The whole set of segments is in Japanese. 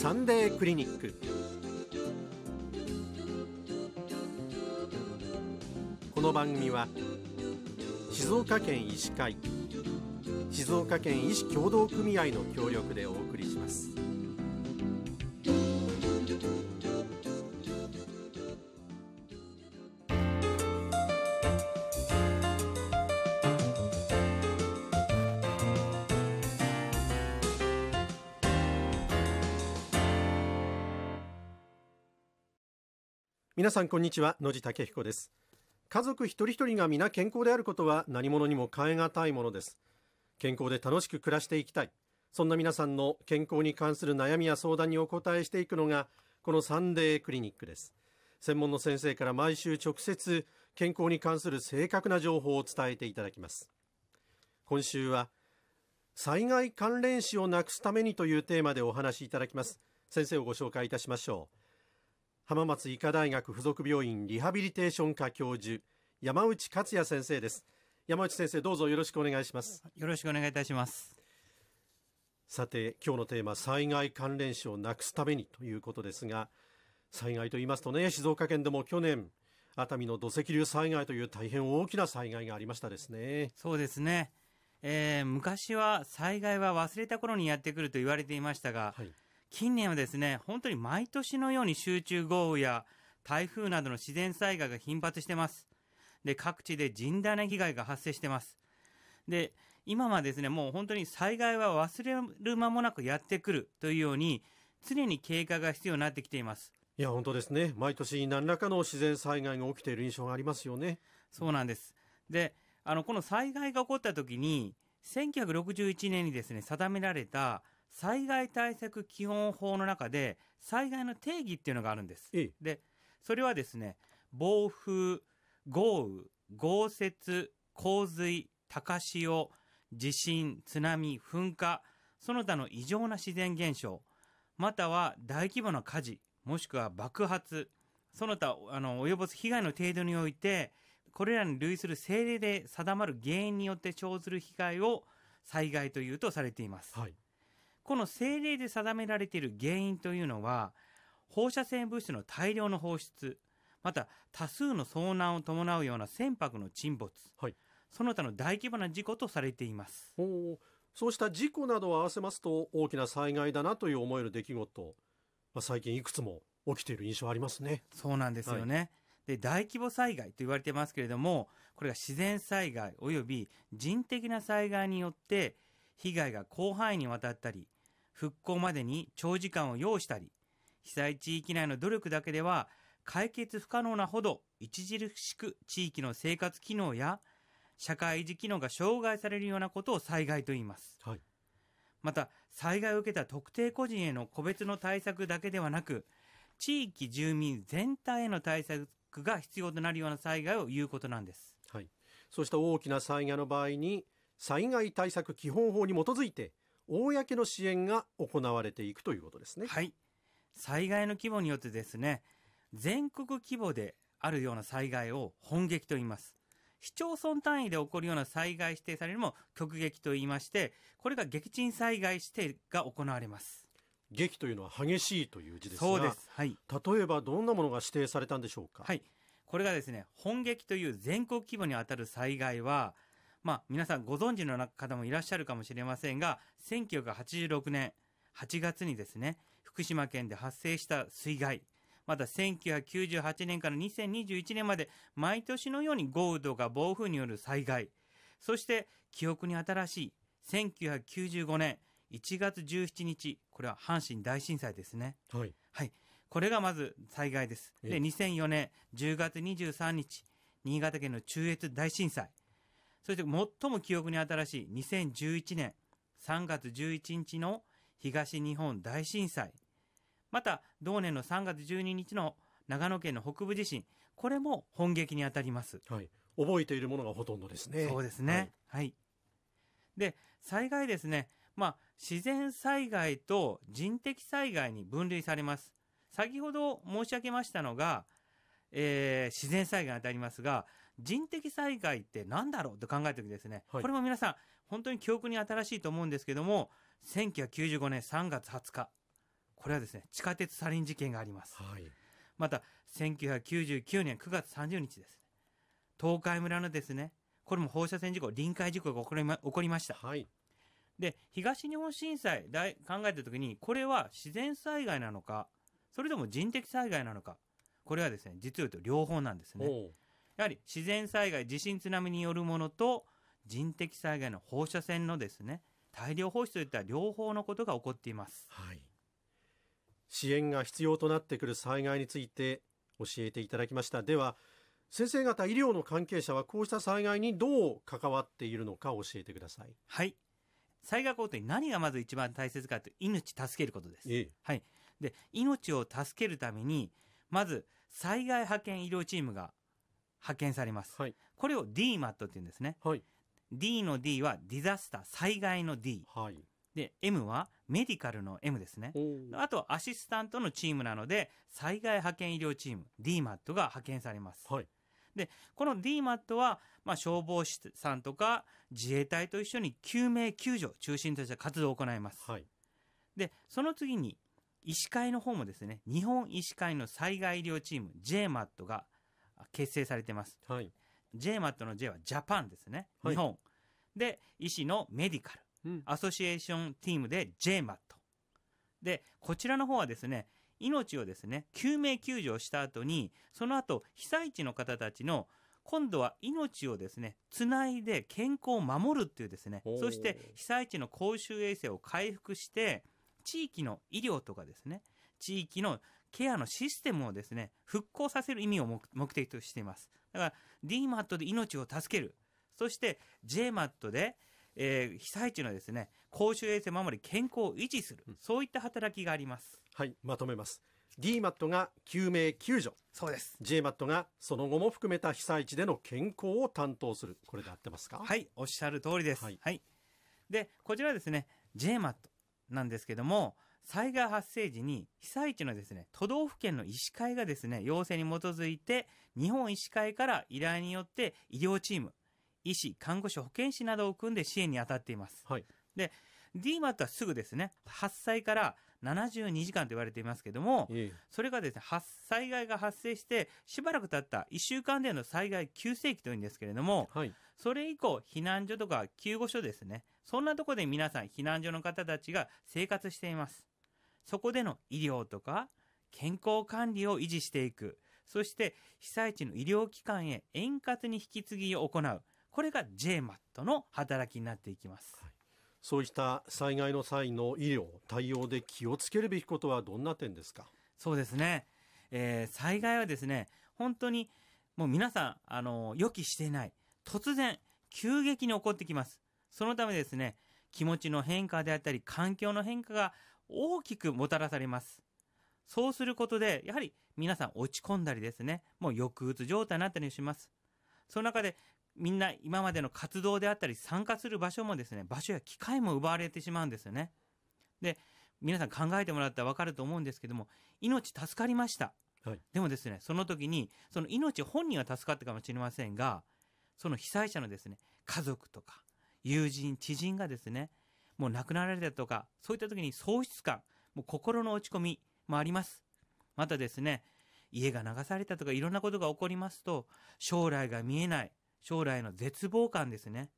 サンデークリニックこの番組は静岡県医師会静岡県医師協同組合の協力でお送り皆さんこんにちは野地武彦です家族一人一人が皆健康であることは何者にも変えがたいものです健康で楽しく暮らしていきたいそんな皆さんの健康に関する悩みや相談にお答えしていくのがこのサンデークリニックです専門の先生から毎週直接健康に関する正確な情報を伝えていただきます今週は災害関連死をなくすためにというテーマでお話しいただきます先生をご紹介いたしましょう浜松医科大学附属病院リハビリテーション科教授山内克也先生です山内先生どうぞよろしくお願いしますよろしくお願いいたしますさて今日のテーマ災害関連死をなくすためにということですが災害と言いますとね静岡県でも去年熱海の土石流災害という大変大きな災害がありましたですねそうですね、えー、昔は災害は忘れた頃にやってくると言われていましたが、はい近年はですね、本当に毎年のように集中豪雨や台風などの自然災害が頻発してます。で、各地で甚大な被害が発生してます。で、今はですね、もう本当に災害は忘れる間もなくやってくるというように、常に警戒が必要になってきています。いや、本当ですね。毎年何らかの自然災害が起きている印象がありますよね。そうなんです。で、あの、この災害が起こった時に、1961年にですね、定められた災害対策基本法の中で災害の定義っていうのがあるんです。で、それはですね、暴風、豪雨、豪雪、洪水、高潮、地震、津波、噴火、その他の異常な自然現象、または大規模な火事、もしくは爆発、その他、あの、及ぼす被害の程度において、これらに類する政令で定まる原因によって生ずる被害を災害というとされています。はいこの政令で定められている原因というのは、放射線物質の大量の放出、また多数の遭難を伴うような船舶の沈没、はい、その他の大規模な事故とされています。そうした事故などを合わせますと大きな災害だなという思える出来事、まあ、最近いくつも起きている印象ありますね。そうなんですよね。はいで大規模災害と言われてますけれどもこれが自然災害および人的な災害によって被害が広範囲にわたったり、復興までに長時間を要したり、被災地域内の努力だけでは解決不可能なほど著しく地域の生活機能や社会維持機能が障害されるようなことを災害と言います。はい、また、災害を受けた特定個人への個別の対策だけではなく、地域住民全体への対策が必要となるような災害を言うことなんです。はい、そうした大きな災害の場合に、災害対策基本法に基づいて公の支援が行われていくということですね。はい。災害の規模によってですね、全国規模であるような災害を本撃と言います。市町村単位で起こるような災害指定されるも極撃と言いまして、これが撃沈災害指定が行われます。撃というのは激しいという字ですそうです。はい。例えばどんなものが指定されたんでしょうかはい。これがですね、本撃という全国規模にあたる災害は、まあ、皆さんご存知の方もいらっしゃるかもしれませんが、1986年8月にですね、福島県で発生した水害、また1998年から2021年まで毎年のように豪雨とか暴風による災害、そして記憶に新しい1995年1月17日、これは阪神大震災ですね。はい。はい。これがまず災害です。で、2004年10月23日、新潟県の中越大震災。そして最も記憶に新しい2011年3月11日の東日本大震災。また、同年の3月12日の長野県の北部地震。これも本撃に当たります。はい。覚えているものがほとんどですね。そうですね。はい、はい、で、災害ですね。まあ、自然災害と人的災害に分類されます。先ほど申し上げましたのが、えー、自然災害にあたりますが、人的災害って何だろうと考えた時ですね、はい、これも皆さん、本当に記憶に新しいと思うんですけども、1995年3月20日、これはですね、地下鉄サリン事件があります。はい、また、1999年9月30日です東海村のですね、これも放射線事故、臨界事故が起こりま起こりました。はい、で、東日本震災大考えた時に、これは自然災害なのか、それとも人的災害なのか、これはですね、実を言うと両方なんですね。やはり自然災害、地震、津波によるものと人的災害の放射線のですね大量放出といった両方のことが起こっています、はい、支援が必要となってくる災害について教えていただきましたでは先生方医療の関係者はこうした災害にどう関わっているのか教えてくださいはい災害行動に何がまず一番大切かという命助けることです、ええ、はいで命を助けるためにまず災害派遣医療チームが派遣されます。はい、これを DMAT って言うんですね。はい、D の D はディザスター、災害の D。はい、で、M はメディカルの M ですね。あとはアシスタントのチームなので、災害派遣医療チーム、DMAT が派遣されます。はい、で、この DMAT は、まあ、消防士さんとか自衛隊と一緒に救命救助を中心とした活動を行います。はい、で、その次に、医師会の方もですね、日本医師会の災害医療チーム JMAT が結成されてます。はい、JMAT の J はジャパンですね。日本。で、医師のメディカル。うん、アソシエーションチームで JMAT。で、こちらの方はですね、命をですね、救命救助をした後に、その後、被災地の方たちの、今度は命をですね、つないで健康を守るっていうですね、そして被災地の公衆衛生を回復して、地域の医療とかですね、地域のケアのシステムをですね、復興させる意味を目的としています。だから DMAT で命を助ける。そして JMAT で、えー、被災地のですね、公衆衛生守り健康を維持する、うん、そういった働きがあります。はい、まとめます。DMAT が救命救助。そうです。JMAT がその後も含めた被災地での健康を担当する。これで合ってますかはい、おっしゃる通りです。はい、はい。で、こちらですね、JMAT なんですけども、災害発生時に被災地のですね、都道府県の医師会がですね、要請に基づいて、日本医師会から依頼によって医療チーム、医師、看護師、保健師などを組んで支援に当たっています。はい。で、DMAT はすぐですね、発災から72時間と言われていますけども、それがですね、災害が発生して、しばらく経った1週間での災害急性期というんですけれども、はい、それ以降、避難所とか救護所ですね、そんなところで皆さん、避難所の方たちが生活しています。そこでの医療とか健康管理を維持していく。そして被災地の医療機関へ円滑に引き継ぎを行う。これが JMAT の働きになっていきます。はいそうした災害の際の医療、対応で気をつけるべきことはどんな点ですかそうですね。えー、災害はですね、本当にもう皆さん、あの、予期してない。突然、急激に起こってきます。そのためですね、気持ちの変化であったり、環境の変化が大きくもたらされます。そうすることで、やはり皆さん落ち込んだりですね、もう抑うつ状態になったりします。その中で、みんな今までの活動であったり参加する場所もですね、場所や機会も奪われてしまうんですよね。で、皆さん考えてもらったらわかると思うんですけども、命助かりました。はい、でもですね、その時に、その命本人は助かったかもしれませんが、その被災者のですね、家族とか、友人、知人がですね、もう亡くなられたとか、そういった時に喪失感、もう心の落ち込みもあります。またですね、家が流されたとかいろんなことが起こりますと、将来が見えない、将来の絶望感ですね。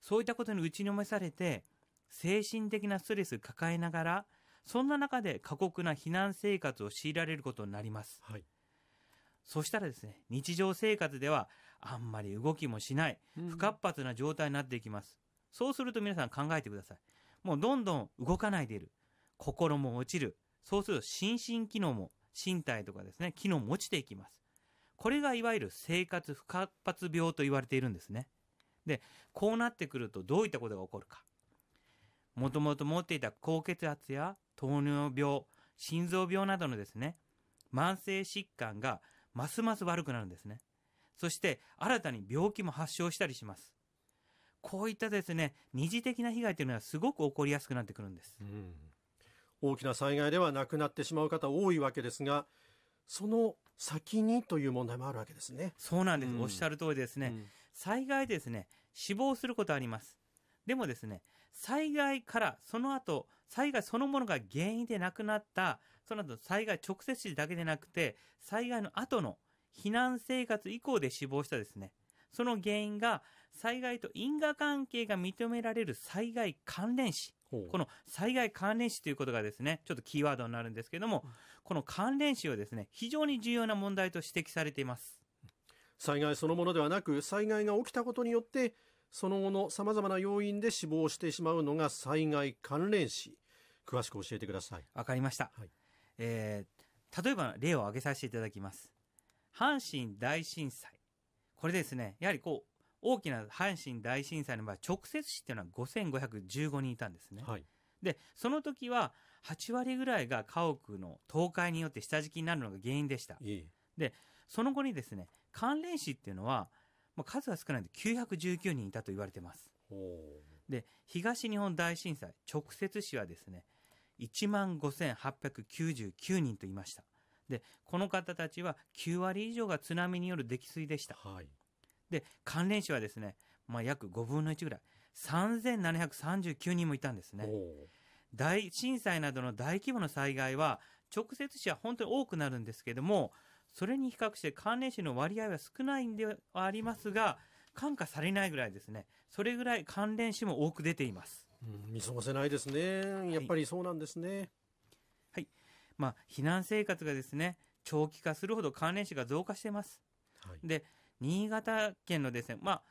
そういったことに打ちのめされて、精神的なストレス抱えながら、そんな中で過酷な避難生活を強いられることになります。はい、そしたらですね、日常生活ではあんまり動きもしない、不活発な状態になっていきます。うん、そうすると皆さん考えてください。もうどんどん動かないでいる。心も落ちる。そうすると心身機能も、身体とかですね、機能も落ちていきます。これがいわゆる生活不活発病と言われているんですね。で、こうなってくるとどういったことが起こるか。もともと持っていた高血圧や糖尿病、心臓病などのですね、慢性疾患がますます悪くなるんですね。そして新たに病気も発症したりします。こういったですね二次的な被害というのはすごく起こりやすくなってくるんです、うん、大きな災害ではなくなってしまう方多いわけですがその先にという問題もあるわけですねそうなんです、うん、おっしゃる通りですね、うん、災害ですね死亡することありますでもですね、災害からその後、災害そのものが原因でなくなった、その後災害直接死だけでなくて、災害の後の避難生活以降で死亡したですね、その原因が災害と因果関係が認められる災害関連死。この災害関連死ということがですね、ちょっとキーワードになるんですけども、この関連死をですね、非常に重要な問題と指摘されています。災害そのものではなく、災害が起きたことによって、その後の様々な要因で死亡してしまうのが災害関連死。詳しく教えてください。わかりました。はい、えー、例えば例を挙げさせていただきます。阪神大震災。これですね、やはりこう、大きな阪神大震災の場合、直接死っていうのは5515人いたんですね。はい、で、その時は8割ぐらいが家屋の倒壊によって下敷きになるのが原因でした。いいで、その後にですね、関連死っていうのは、まあ、数は少ないんで919人いたと言われてます。で、東日本大震災、直接死はですね、15,899人といました。で、この方たちは9割以上が津波による溺水でした。はい、で、関連死はですね、まあ、約5分の1ぐらい、3739人もいたんですね。大震災などの大規模な災害は、直接死は本当に多くなるんですけども、それに比較して関連死の割合は少ないんではありますが、感化されないぐらいですね、それぐらい関連死も多く出ています。うん、見過ごせないですね。やっぱりそうなんですね。はい、はい。まあ、避難生活がですね、長期化するほど関連死が増加しています。はい、で、新潟県のですね、まあ、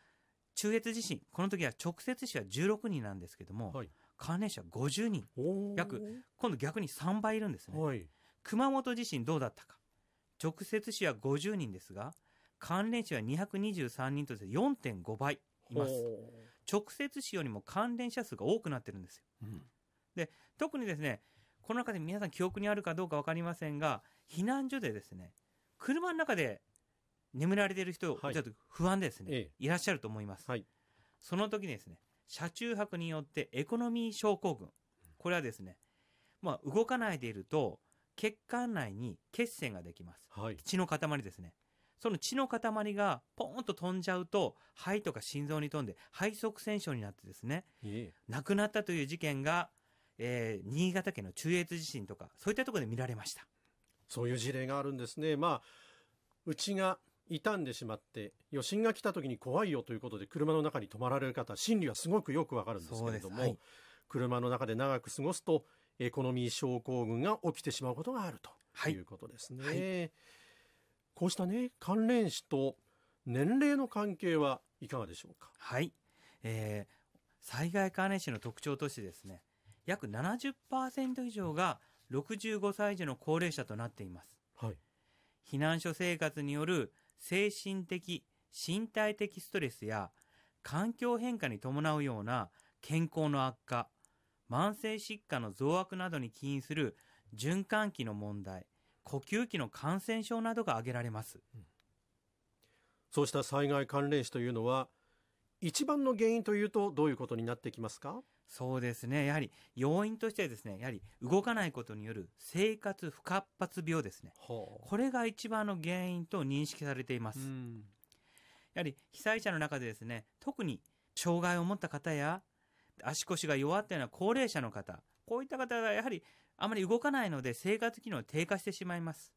中越地震、この時は直接死は16人なんですけども、はい、関連死は50人、約、今度逆に3倍いるんですね。はい、熊本地震どうだったか。直接死は50人ですが、関連死は223人として4.5倍います。直接死よりも関連者数が多くなってるんですよ。うん、で、特にですね、この中で皆さん記憶にあるかどうか分かりませんが、避難所でですね、車の中で眠られている人、はい、ちょっと不安ですね、ええ、いらっしゃると思います。はい、その時にですね、車中泊によってエコノミー症候群。これはですね、まあ、動かないでいると、血管内に血栓ができます。はい、血の塊ですね。その血の塊がポーンと飛んじゃうと、肺とか心臓に飛んで、肺塞栓症になってですね、え、亡くなったという事件が、えー、新潟県の中越地震とか、そういったところで見られました。そういう事例があるんですね。まあ、うちが傷んでしまって余震が来た時に怖いよということで車の中に泊まられる方心理はすごくよくわかるんですけれども、はい、車の中で長く過ごすとエコノミー症候群が起きてしまうことがあるということですね。はい、こうしたね関連死と年齢の関係はいかがでしょうか。はい、えー、災害関連死の特徴としてですね約70%以上が65歳以上の高齢者となっています。はい、避難所生活による精神的、身体的ストレスや環境変化に伴うような健康の悪化、慢性疾患の増悪などに起因する循環器の問題、呼吸器の感染症などが挙げられます。そうした災害関連死というのは、一番の原因というとどういうことになってきますかそうですね。やはり要因としてはですね、やはり動かないことによる生活不活発病ですね。これが一番の原因と認識されています。やはり被災者の中でですね、特に障害を持った方や足腰が弱ったような高齢者の方、こういった方がやはりあまり動かないので生活機能低下してしまいます。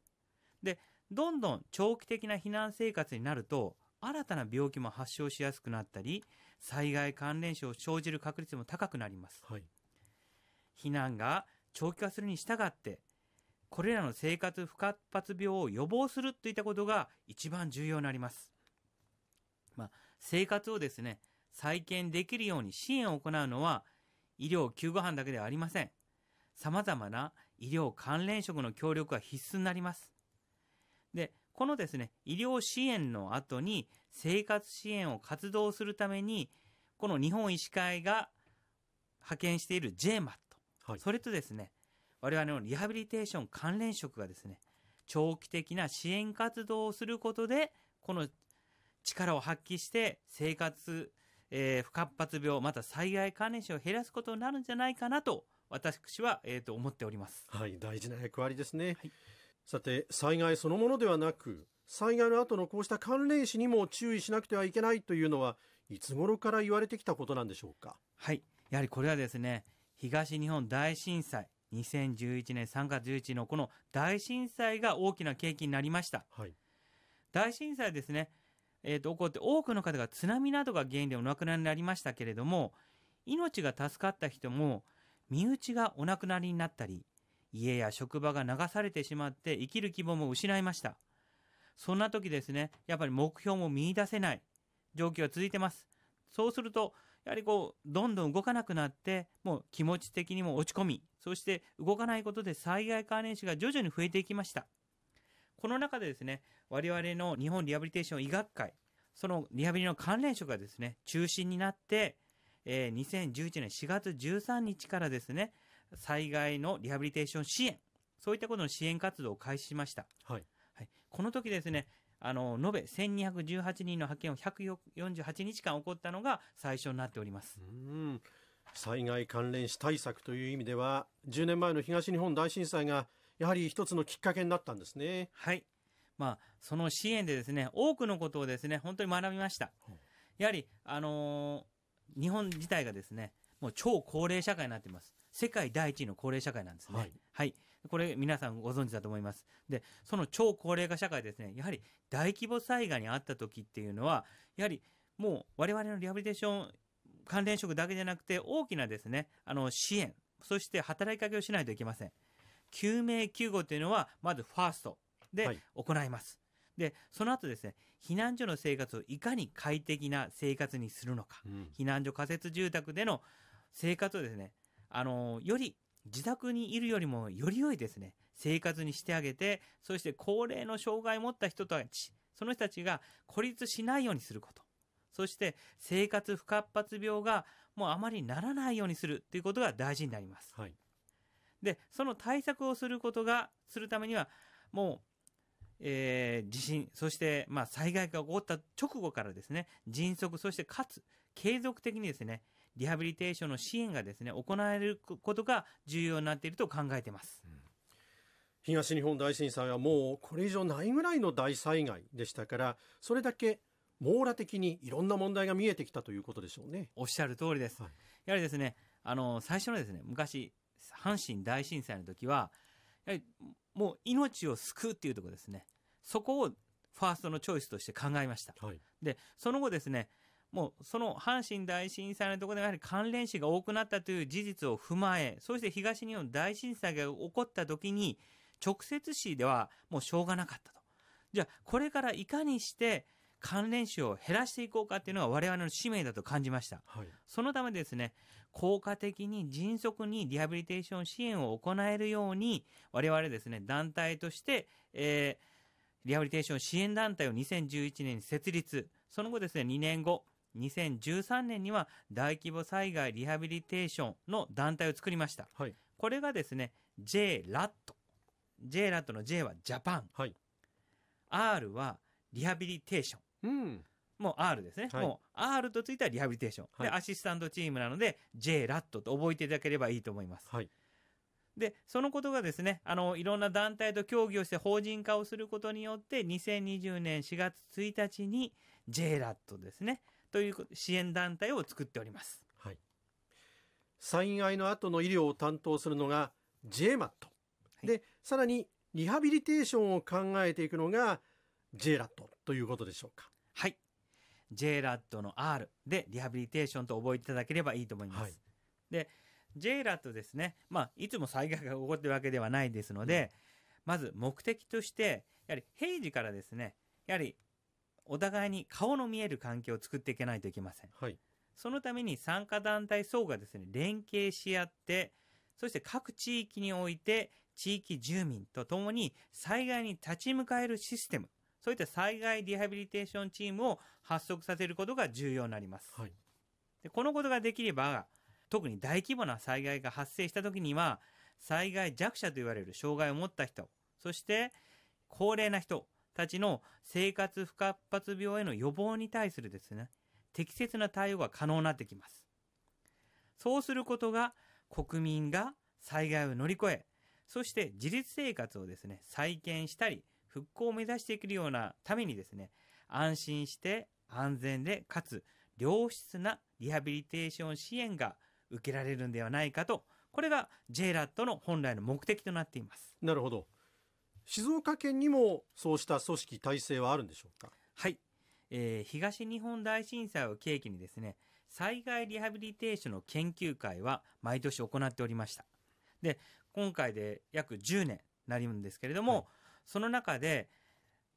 で、どんどん長期的な避難生活になると、新たな病気も発症しやすくなったり、災害関連死を生じる確率も高くなります。はい、避難が長期化するに従って、これらの生活不活発病を予防するといったことが一番重要になります。まあ、生活をですね、再建できるように支援を行うのは、医療救護班だけではありません。様々な医療関連職の協力が必須になります。このですね、医療支援の後に生活支援を活動するために、この日本医師会が派遣している JMAT、はい、それとですね、我々のリハビリテーション関連職がですね、長期的な支援活動をすることで、この力を発揮して生活、えー、不活発病、また災害関連死を減らすことになるんじゃないかなと、私は、えー、と思っております。はい、大事な役割ですね。はいさて、災害そのものではなく、災害の後のこうした関連死にも注意しなくてはいけないというのは、いつ頃から言われてきたことなんでしょうか。はい。やはりこれはですね、東日本大震災、2011年3月11日のこの大震災が大きな契機になりました。はい、大震災ですね、えーと、と起こって多くの方が津波などが原因でお亡くなりになりましたけれども、命が助かった人も、身内がお亡くなりになったり、家や職場が流されてしまって生きる希望も失いました。そんな時ですね、やっぱり目標も見出せない状況が続いてます。そうすると、やはりこう、どんどん動かなくなって、もう気持ち的にも落ち込み、そして動かないことで災害関連死が徐々に増えていきました。この中でですね、我々の日本リハビリテーション医学会、そのリハビリの関連職がですね、中心になって、えー、2011年4月13日からですね、災害のリハビリテーション支援、そういったことの支援活動を開始しました。はい。はい、この時ですね、あの、延べ1218人の派遣を148日間起こったのが最初になっております。うん災害関連死対策という意味では、10年前の東日本大震災が、やはり一つのきっかけになったんですね。はい。まあ、その支援でですね、多くのことをですね、本当に学びました。やはり、あのー、日本自体がですね、もう超高齢社会になっています。世界第一の高齢社会なんですね。はい、はい。これ皆さんご存知だと思います。で、その超高齢化社会ですね、やはり大規模災害にあった時っていうのは、やはりもう我々のリハビリテーション関連職だけじゃなくて、大きなですね、あの支援、そして働きかけをしないといけません。救命救護というのは、まずファーストで行います。はいで、その後ですね、避難所の生活をいかに快適な生活にするのか、うん、避難所仮設住宅での生活をですね、あの、より自宅にいるよりもより良いですね、生活にしてあげて、そして高齢の障害を持った人たち、その人たちが孤立しないようにすること。そして生活不活発病がもうあまりならないようにするということが大事になります。はい、で、その対策をすることが、するためには、もう、えー、地震、そして、まあ、災害が起こった直後からですね、迅速、そしてかつ、継続的にですね、リハビリテーションの支援がですね、行われることが重要になっていると考えています。うん東日本大震災はもうこれ以上ないぐらいの大災害でしたから、それだけ網羅的にいろんな問題が見えてきたということでしょうね。おっしゃる通りです。はい、やはりですね、あの、最初のですね、昔、阪神大震災の時は、やはりもう命を救うっていうところですね。そこをファーストのチョイスとして考えました。はい、で、その後ですね、もうその阪神大震災のところでやはり関連死が多くなったという事実を踏まえ、そして東日本大震災が起こった時に、直接死ではもうしょうがなかったと。じゃあ、これからいかにして関連死を減らしていこうかっていうのが我々の使命だと感じました。はい、そのためですね、効果的に迅速にリハビリテーション支援を行えるように、我々ですね、団体として、えー、リハビリテーション支援団体を2011年に設立。その後ですね、2年後、2013年には大規模災害リハビリテーションの団体を作りました。はい、これがですね、JRAT。JRAT の J はジャパン。はい、R はリハビリテーション。うん、もう R ですね。はい、もう R とついたリハビリテーション。はい、で、アシスタントチームなので JRAT と覚えていただければいいと思います。はいで、そのことがですね、あの、いろんな団体と協議をして法人化をすることによって、2020年4月1日に JRAT ですね、という支援団体を作っております。はい。災害の後の医療を担当するのが JMAT。はい、で、さらにリハビリテーションを考えていくのが JRAT ということでしょうか。はい。JRAT の R でリハビリテーションと覚えていただければいいと思います。はい、で、JRAT ですね。まあ、いつも災害が起こってるわけではないですので、うん、まず目的として、やはり平時からですね、やはりお互いに顔の見える関係を作っていけないといけません。はい、そのために参加団体層がですね、連携し合って、そして各地域において地域住民と共に災害に立ち向かえるシステム、そういった災害リハビリテーションチームを発足させることが重要になります。はい、でこのことができれば、特に大規模な災害が発生した時には、災害弱者と言われる障害を持った人、そして高齢な人、たちの生活不活発病への予防に対するですね、適切な対応が可能になってきます。そうすることが国民が災害を乗り越え、そして自立生活をですね、再建したり、復興を目指していけるようなためにですね、安心して安全でかつ良質なリハビリテーション支援が受けられるんではないかと、これが JLAT の本来の目的となっています。なるほど。静岡県にもそうした組織体制はあるんでしょうかはい、えー、東日本大震災を契機にですね災害リハビリテーションの研究会は毎年行っておりましたで今回で約10年なるんですけれども、はい、その中で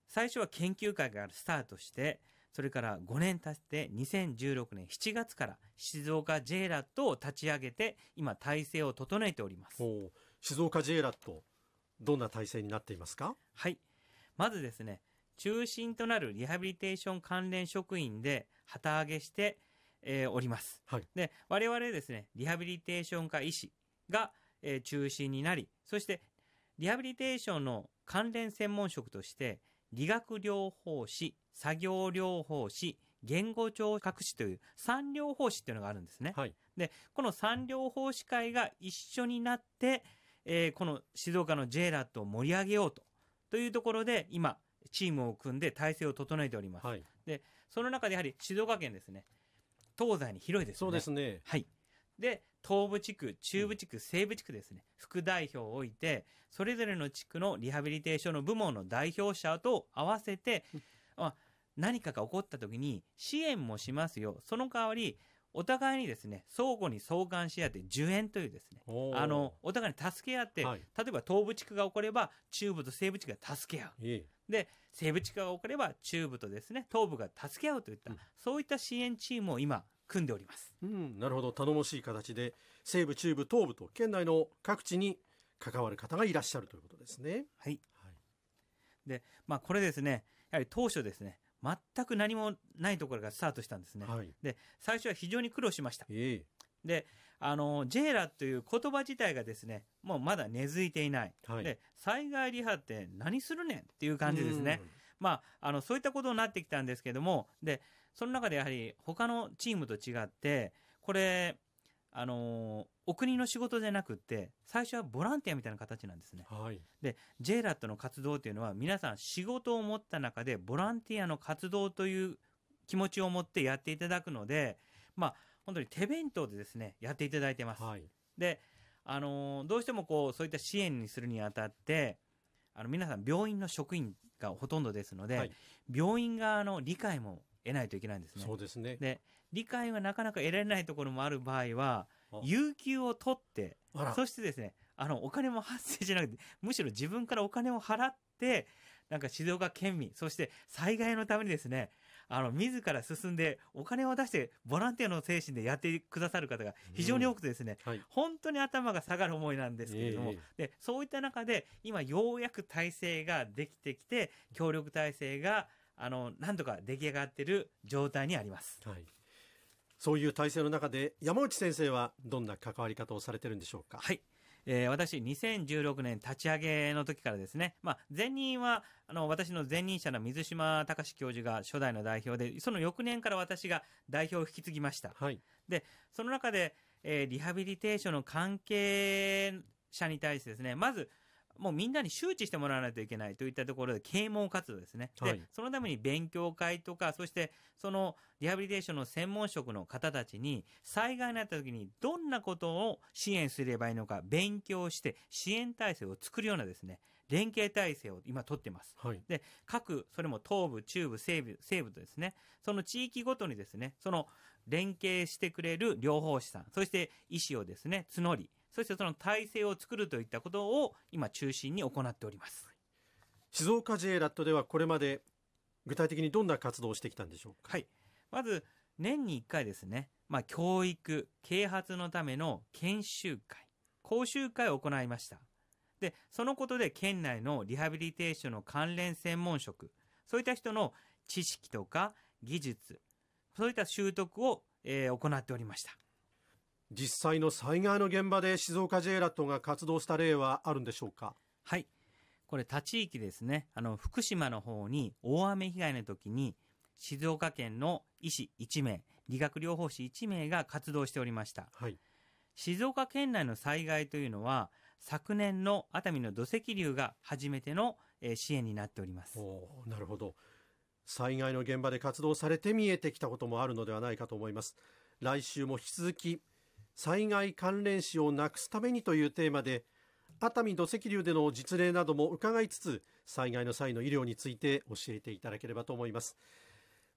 最初は研究会がスタートしてそれから5年経って2016年7月から静岡 J ラットを立ち上げて今体制を整えております静岡 J ラットどんな体制になっていますかはい。まずですね、中心となるリハビリテーション関連職員で旗揚げして、えー、おります。はい。で、我々ですね、リハビリテーション科医師が、えー、中心になり、そして、リハビリテーションの関連専門職として、理学療法士、作業療法士、言語聴覚士という三療法士っていうのがあるんですね。はい。で、この三療法士会が一緒になって、えー、この静岡の J ラットを盛り上げようとというところで今チームを組んで体制を整えております、はい、でその中でやはり静岡県ですね東西に広いですねそうですねはいで東部地区中部地区、西部地区ですね副代表を置いてそれぞれの地区のリハビリテーションの部門の代表者と合わせて、うん、まあ何かが起こった時に支援もしますよ。その代わり、お互いにですね、相互に相関し合って、受援というですね、あの、お互いに助け合って、はい、例えば東部地区が起これば、中部と西部地区が助け合う。で、西部地区が起これば、中部とですね、東部が助け合うといった、うん、そういった支援チームを今、組んでおります。うん、なるほど。頼もしい形で、西部、中部、東部と、県内の各地に関わる方がいらっしゃるということですね。はい。はい、で、まあ、これですね、やはり当初ですね、全く何もないところがスタートしたんですね。はい、で最初は非常に苦労しました。えー、であのジェーラという言葉自体がですねもうまだ根付いていない、はい、で災害リハって何するねんっていう感じですね。まあ、あのそういったことになってきたんですけどもでその中でやはり他のチームと違ってこれあのー、お国の仕事じゃなくて、最初はボランティアみたいな形なんですね。はい、で、JLAT の活動というのは、皆さん仕事を持った中で、ボランティアの活動という気持ちを持ってやっていただくので、まあ、本当に手弁当でですね、やっていただいてます。はい、で、あのー、どうしてもこう、そういった支援にするにあたって、あの、皆さん病院の職員がほとんどですので、はい、病院側の理解も得ないといけないんですね。そうですねで理解はなかなか得られないところもある場合は有給を取ってそしてですねあのお金も発生じゃなくて むしろ自分からお金を払ってなんか静岡県民そして災害のためにですねあの自ら進んでお金を出してボランティアの精神でやってくださる方が非常に多くてですね、うんはい、本当に頭が下がる思いなんですけれども、えー、でそういった中で今ようやく体制ができてきて協力体制があの、なんとか出来上がってる状態にあります。はい。そういう体制の中で、山内先生はどんな関わり方をされてるんでしょうかはい。えー、私、2016年立ち上げの時からですね、まあ、前任は、あの、私の前任者の水島隆教授が初代の代表で、その翌年から私が代表を引き継ぎました。はい。で、その中で、えー、リハビリテーションの関係者に対してですね、まず、もうみんなに周知してもらわないといけないといったところで啓蒙活動ですね。はい、で、そのために勉強会とか、そしてそのリハビリテーションの専門職の方たちに災害になった時にどんなことを支援すればいいのか勉強して支援体制を作るようなですね、連携体制を今取ってます。はい、で、各、それも東部、中部、西部、西部とですね、その地域ごとにですね、その連携してくれる療法士さん、そして医師をですね、募り、そしてその体制を作るといったことを今中心に行っております。静岡 J ラットではこれまで具体的にどんな活動をしてきたんでしょうか。はい。まず年に1回ですね、まあ教育、啓発のための研修会、講習会を行いました。で、そのことで県内のリハビリテーションの関連専門職、そういった人の知識とか技術、そういった習得を、えー、行っておりました。実際の災害の現場で静岡 J ラットが活動した例はあるんでしょうかはい。これ、他地域ですね。あの、福島の方に大雨被害の時に、静岡県の医師1名、理学療法士1名が活動しておりました。はい。静岡県内の災害というのは、昨年の熱海の土石流が初めての支援になっております。おなるほど。災害の現場で活動されて見えてきたこともあるのではないかと思います。来週も引き続き災害関連死をなくすためにというテーマで熱海土石流での実例なども伺いつつ災害の際の医療について教えていただければと思います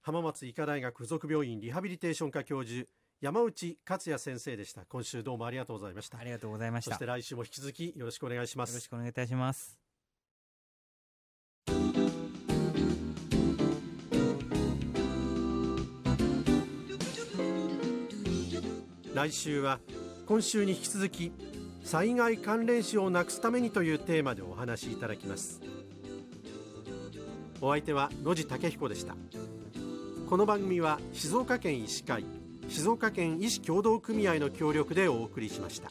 浜松医科大学附属病院リハビリテーション科教授山内克也先生でした今週どうもありがとうございましたありがとうございましたそして来週も引き続きよろしくお願いしますよろしくお願いいたします来週は今週に引き続き災害関連死をなくすためにというテーマでお話しいただきますお相手は野地武彦でしたこの番組は静岡県医師会静岡県医師協同組合の協力でお送りしました